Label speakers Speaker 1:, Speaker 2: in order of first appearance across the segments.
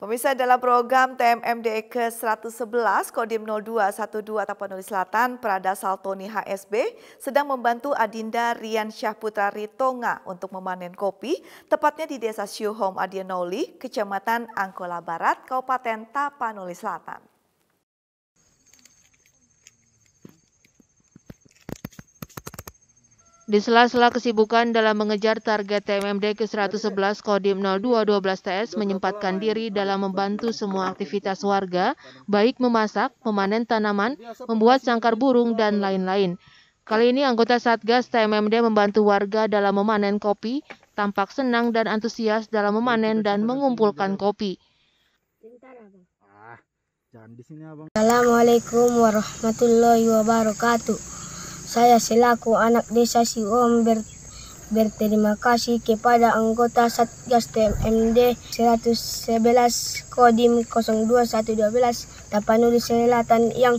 Speaker 1: Pemirsa dalam program TMMD ke-111 Kodim 0212 Tapanuli Selatan Prada Saltoni HSB sedang membantu Adinda Rian Syahputra Ritonga untuk memanen kopi tepatnya di Desa Siuhom Adianoli, Kecamatan Angkola Barat, Kabupaten Tapanuli Selatan.
Speaker 2: Di sela-sela kesibukan dalam mengejar target TMMD ke-111 Kodim 0212 TS menyempatkan diri dalam membantu semua aktivitas warga, baik memasak, memanen tanaman, membuat sangkar burung, dan lain-lain. Kali ini anggota Satgas TMMD membantu warga dalam memanen kopi, tampak senang dan antusias dalam memanen dan mengumpulkan kopi.
Speaker 3: Ah, Assalamualaikum warahmatullahi wabarakatuh. Saya selaku anak desa Siom ber, berterima kasih kepada anggota Satgas TMD 111 Kodim 02112 Tapanuli Selatan yang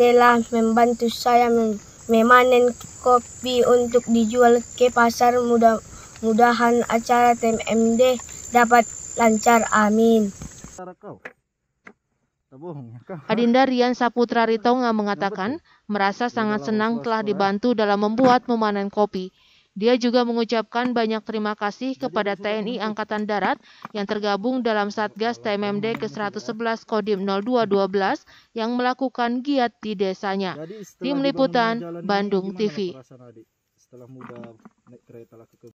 Speaker 3: telah membantu saya mem memanen kopi untuk dijual ke pasar mudah-mudahan acara TMD dapat lancar amin. Ya Adinda Rian Saputra Ritonga
Speaker 2: mengatakan, merasa sangat senang telah dibantu dalam membuat memanen kopi. Dia juga mengucapkan banyak terima kasih kepada TNI Angkatan Darat yang tergabung dalam Satgas TMMD ke-111 Kodim 0212 yang melakukan giat di desanya. Tim Liputan, Bandung TV.